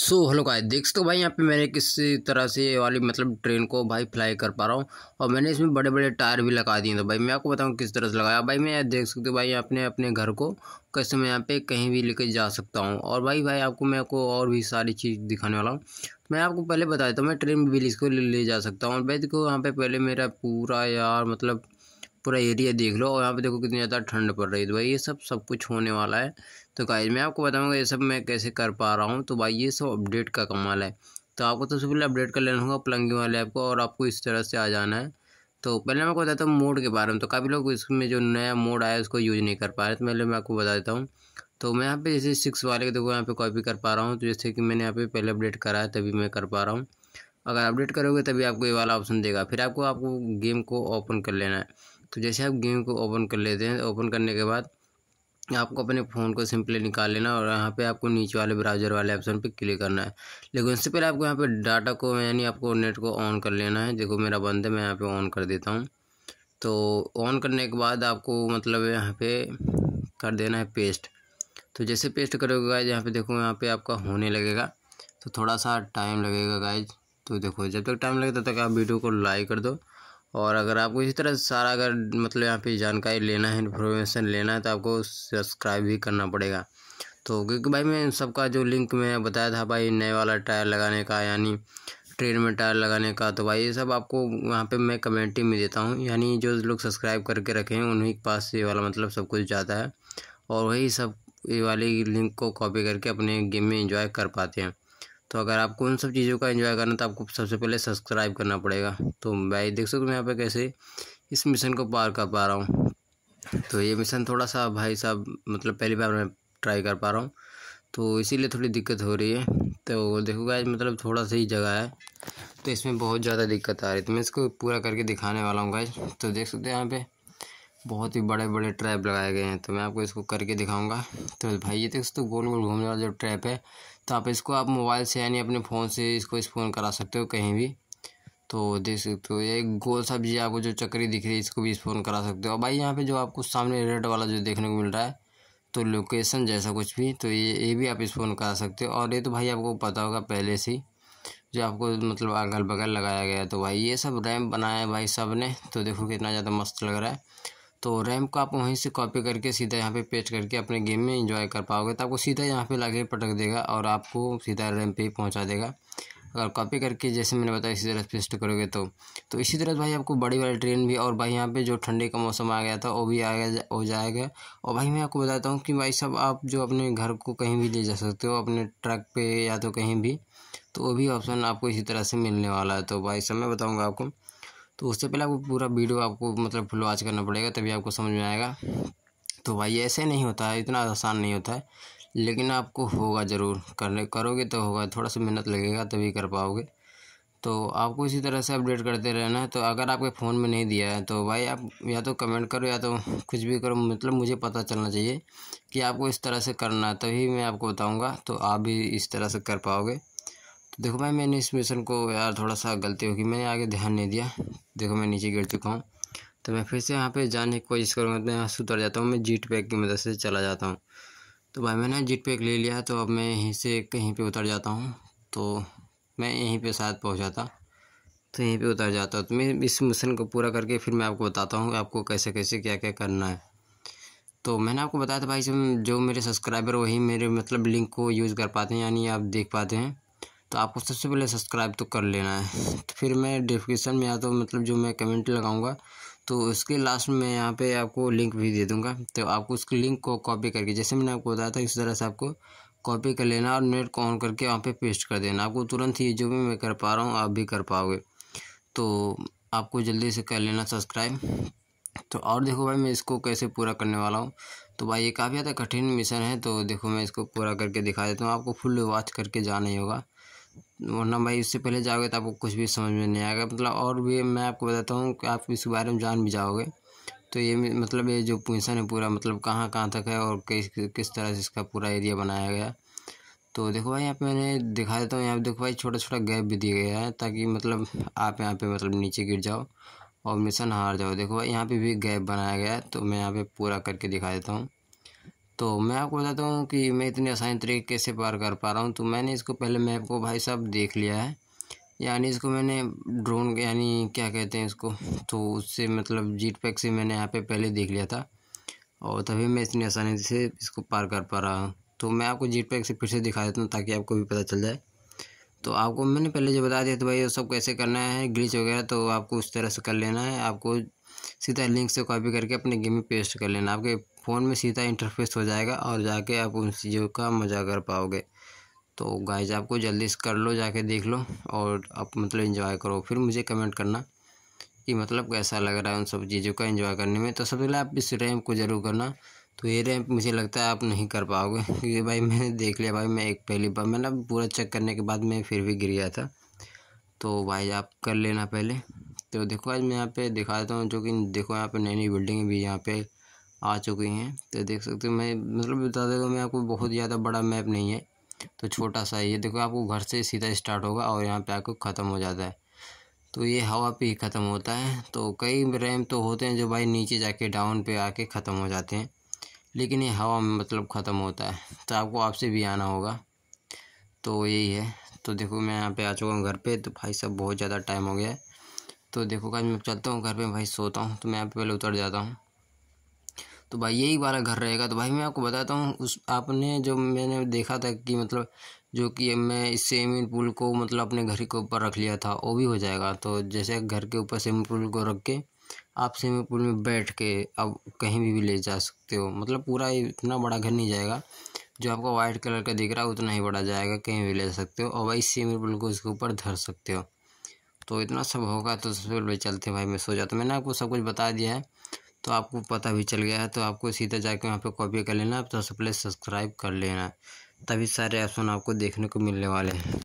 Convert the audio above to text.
so hello guys देख सकते हो भाई यहाँ पे मैंने किस तरह से वाली मतलब ट्रेन को भाई फ्लाई कर पा रहा हूँ और मैंने इसमें बड़े बड़े टायर भी लगा दिए तो भाई मैं आपको बताऊँ किस तरह से लगाया भाई मैं देख सकते हो भाई अपने अपने घर को कैसे मैं यहाँ पे कहीं भी लेके जा सकता हूँ और भाई भाई आपको मैं आपको और भी सारी चीज़ दिखाने वाला हूँ मैं आपको पहले बता देता हूँ मैं ट्रेन में भी इसको ले जा सकता हूँ और भाई देखो यहाँ पे पहले मेरा पूरा यार मतलब पूरा एरिया देख लो और यहाँ पे देखो कितनी ज़्यादा ठंड पड़ रही है तो भाई ये सब सब कुछ होने वाला है तो गाइज मैं आपको बताऊँगा ये सब मैं कैसे कर पा रहा हूँ तो भाई ये सब अपडेट का कमाल है तो आपको तो सबसे पहले अपडेट कर लेना होगा प्लंगिंग वाले ऐप को और आपको इस तरह से आ जाना है तो पहले मैं आपको बताता हूँ मोड के बारे में तो काफ़ी लोग इसमें जो नया मोड आया उसको यूज़ नहीं कर पा रहे तो पहले मैं आपको बता देता हूँ तो मैं यहाँ पे जैसे सिक्स वाले के देखो यहाँ पे कॉपी कर पा रहा हूँ तो जैसे कि मैंने यहाँ पे पहले अपडेट करा है तभी मैं कर पा रहा हूँ अगर अपडेट करोगे तभी आपको ये वाला ऑप्शन देगा फिर आपको आपको गेम को ओपन कर लेना है तो जैसे आप गेम को ओपन कर लेते हैं ओपन करने के बाद आपको अपने फ़ोन को सिंपली निकाल लेना और यहाँ पे आपको नीचे वाले ब्राउज़र वाले ऑप्शन पे क्लिक करना है लेकिन उससे पहले आपको यहाँ पे डाटा को यानी आपको नेट को ऑन कर लेना है देखो मेरा बंद है मैं यहाँ पे ऑन कर देता हूँ तो ऑन करने के बाद आपको मतलब यहाँ पे कर देना है पेस्ट तो जैसे पेस्ट करोगे गाइज यहाँ पे देखो यहाँ पे आपका होने लगेगा तो थोड़ा सा टाइम लगेगा गाइज तो देखो जब तक टाइम लगे तब तक आप वीडियो को लाइक कर दो और अगर आपको इसी तरह सारा अगर मतलब यहाँ पे जानकारी लेना है इन्फॉर्मेशन लेना है तो आपको सब्सक्राइब भी करना पड़ेगा तो क्योंकि भाई मैं सबका जो लिंक में बताया था भाई नए वाला टायर लगाने का यानी ट्रेन में टायर लगाने का तो भाई ये सब आपको वहाँ पे मैं कमेंटी में देता हूँ यानी जो लोग सब्सक्राइब करके रखे हैं उन्हीं के पास ये वाला मतलब सब कुछ जाता है और वही सब ये वाली लिंक को कॉपी करके अपने गेम में इंजॉय कर पाते हैं तो अगर आपको उन सब चीज़ों का एंजॉय करना तो आपको सबसे पहले सब्सक्राइब करना पड़ेगा तो भाई देख सकते हो यहाँ पर कैसे इस मिशन को पार कर पा रहा हूँ तो ये मिशन थोड़ा सा भाई साहब मतलब पहली बार मैं ट्राई कर पा रहा हूँ तो इसीलिए थोड़ी दिक्कत हो रही है तो देखो आज मतलब थोड़ा सा ही जगह है तो इसमें बहुत ज़्यादा दिक्कत आ रही है तो मैं इसको पूरा करके दिखाने वाला हूँ गाइज तो देख सकते हैं यहाँ पर बहुत ही बड़े बड़े ट्रैप लगाए गए हैं तो मैं आपको इसको करके दिखाऊंगा तो भाई ये दोस्तों गोल गोल घूमने वाला जो ट्रैप है तो आप इसको आप मोबाइल से यानी अपने फ़ोन से इसको फोन करा सकते हो कहीं भी तो देख सकते हो ये गोल सब्जी आपको जो चक्री दिख रही है इसको भी फोन करा सकते हो और भाई यहाँ पर जो आपको सामने रेड वाला जो देखने को मिल रहा है तो लोकेसन जैसा कुछ भी तो ये ये भी आप फोन करा सकते हो और ये तो भाई आपको पता होगा पहले से ही जो आपको मतलब अगल बगल लगाया गया तो भाई ये सब रैम बनाया है भाई सब ने तो देखो कितना ज़्यादा मस्त लग रहा है तो रैम को आप वहीं से कॉपी करके सीधा यहाँ पे पेस्ट करके अपने गेम में इंजॉय कर पाओगे तो आपको सीधा यहाँ पे लाके पटक देगा और आपको सीधा रैम पे पहुँचा देगा अगर कॉपी करके जैसे मैंने बताया इसी तरह पेस्ट करोगे तो तो इसी तरह भाई आपको बड़ी वाली ट्रेन भी और भाई यहाँ पे जो ठंडी का मौसम आ गया था वो भी आ गया हो जाएगा और भाई मैं आपको बताता हूँ कि भाई सब आप जो अपने घर को कहीं भी ले जा सकते हो अपने ट्रक पे या तो कहीं भी तो वो भी ऑप्शन आपको इसी तरह से मिलने वाला है तो भाई सब मैं बताऊँगा आपको तो उससे पहले आपको पूरा वीडियो आपको मतलब फुल वॉच करना पड़ेगा तभी आपको समझ में आएगा तो भाई ऐसे नहीं होता है इतना आसान नहीं होता है लेकिन आपको होगा ज़रूर करने करोगे तो होगा थोड़ा सा मेहनत लगेगा तभी कर पाओगे तो आपको इसी तरह से अपडेट करते रहना है तो अगर आपके फ़ोन में नहीं दिया है तो भाई आप या तो कमेंट करो या तो कुछ भी करो मतलब मुझे पता चलना चाहिए कि आपको इस तरह से करना है तभी मैं आपको बताऊँगा तो आप भी इस तरह से कर पाओगे देखो भाई मैंने इस मिशन को यार थोड़ा सा गलती होगी मैंने आगे ध्यान नहीं दिया देखो मैं नीचे गिर चुका हूँ तो मैं फिर से यहाँ पे जाने की कोशिश करूँगा तो यहाँ से उतर जाता हूँ मैं जीट पैक की मदद से चला जाता हूँ तो भाई मैंने जीट पैक ले लिया तो अब मैं यहीं से कहीं पर उतर जाता हूँ तो मैं यहीं पर शायद पहुँचाता तो यहीं पर उतर जाता तो मैं इस मिशन को पूरा करके फिर मैं आपको बताता हूँ आपको कैसे कैसे क्या क्या करना है तो मैंने आपको बताया था भाई जो मेरे सब्सक्राइबर वही मेरे मतलब लिंक को यूज़ कर पाते हैं यानी आप देख पाते हैं तो आपको सबसे पहले सब्सक्राइब तो कर लेना है तो फिर मैं डिस्क्रिप्शन में या तो मतलब जो मैं कमेंट लगाऊंगा तो उसके लास्ट में यहाँ पर आपको लिंक भी दे दूँगा तो आपको उसके लिंक को कॉपी करके जैसे मैंने आपको बताया था इस तरह से आपको कॉपी कर लेना और नेट को ऑन करके वहाँ पर पेस्ट कर देना आपको तुरंत ही जो भी मैं कर पा रहा हूँ आप भी कर पाओगे तो आपको जल्दी से कर लेना सब्सक्राइब तो और देखो भाई मैं इसको कैसे पूरा करने वाला हूँ तो भाई ये काफ़ी ज़्यादा कठिन मिशन है तो देखो मैं इसको पूरा करके दिखा देता हूँ आपको फुल वॉच करके जाना ही होगा वरना भाई उससे पहले जाओगे तो आपको कुछ भी समझ में नहीं आएगा मतलब और भी मैं आपको बताता हूँ कि आप इसके बारे में जान भी जाओगे तो ये मतलब ये जो पोजिशन है पूरा मतलब कहाँ कहाँ तक है और किस किस तरह से इसका पूरा एरिया बनाया गया तो देखो भाई यहाँ पे मैंने दिखा देता हूँ यहाँ पे देखो भाई छोटा छोटा गैप भी दिया गया है ताकि मतलब आप यहाँ पे मतलब नीचे गिर जाओ और मिशन हार जाओ देखो भाई यहाँ पे भी गैप बनाया गया है तो मैं यहाँ पे पूरा करके दिखा देता हूँ तो मैं आपको बताता हूँ कि मैं इतने आसानी तरीके कैसे पार कर पा रहा हूँ तो मैंने इसको पहले मैप को भाई साहब देख लिया है यानी इसको मैंने ड्रोन यानी क्या कहते हैं इसको तो उससे मतलब जीट पैक से मैंने यहाँ पे पहले देख लिया था और तभी मैं इतनी आसानी से इसको पार कर पा रहा हूँ तो मैं आपको जीट पैक से फिर से दिखा देता हूँ ताकि आपको भी पता चल जाए तो आपको मैंने पहले जो बता दिया था भाई वो सब कैसे करना है ग्लिच वगैरह तो आपको उस तरह से कर लेना है आपको सीधा लिंक से कॉपी करके अपने गेम में पेस्ट कर लेना आपके फ़ोन में सीधा इंटरफेस हो जाएगा और जाके आप उन चीज़ों का मज़ा कर पाओगे तो गाइज आपको जल्दी से कर लो जाके देख लो और आप मतलब इन्जॉय करो फिर मुझे कमेंट करना कि मतलब कैसा लग रहा है उन सब चीज़ों का इंजॉय करने में तो सबसे पहले आप इस रैम्प को ज़रूर करना तो ये रैम्प मुझे लगता है आप नहीं कर पाओगे क्योंकि भाई मैंने देख लिया भाई मैं एक पहली बार मैंने पूरा चेक करने के बाद मैं फिर भी गिर गया था तो भाई आप कर लेना पहले तो देखो आज मैं यहाँ पे दिखा देता हूँ जो कि देखो यहाँ पे नई नई बिल्डिंग भी यहाँ पे आ चुकी हैं तो देख सकते हो मैं मतलब बता देगा मैं आपको बहुत ज़्यादा बड़ा मैप नहीं है तो छोटा सा ये देखो आपको घर से सीधा स्टार्ट होगा और यहाँ पे आपको ख़त्म हो जाता है तो ये हवा पे ही ख़त्म होता है तो कई रैम तो होते हैं जो भाई नीचे जाके डाउन पे आके ख़त्म हो जाते हैं लेकिन ये हवा में मतलब ख़त्म होता है तो आपको आपसे भी आना होगा तो यही है तो देखो मैं यहाँ पे आ चुका हूँ घर पे तो भाई सब बहुत ज़्यादा टाइम हो गया है तो देखो कहा मैं चलता हूँ घर पे भाई सोता हूँ तो मैं यहाँ पे पहले उतर जाता हूँ तो भाई यही वाला घर रहेगा तो भाई मैं आपको बताता हूँ उस आपने जो मैंने देखा था कि मतलब जो कि मैं इस स्विमिंग पूल को मतलब अपने घर के ऊपर रख लिया था वो भी हो जाएगा तो जैसे घर के ऊपर स्विमिंग पूल को रख के आप स्विमिंग पूल में बैठ के अब कहीं भी, भी ले जा सकते हो मतलब पूरा इतना बड़ा घर नहीं जाएगा जो आपका वाइट कलर का दिख रहा है उतना ही बड़ा जाएगा कहीं भी ले सकते हो और वही स्विमिंग पूल को उसके ऊपर धर सकते हो तो इतना सब होगा तो सबसे पहले चलते भाई मैं सो जाता तो मैंने आपको सब कुछ बता दिया है तो आपको पता भी चल गया है तो आपको सीधा जाके वहाँ पे कॉपी कर लेना तो सबसे पहले सब्सक्राइब कर लेना तभी सारे ऑप्शन आपको देखने को मिलने वाले हैं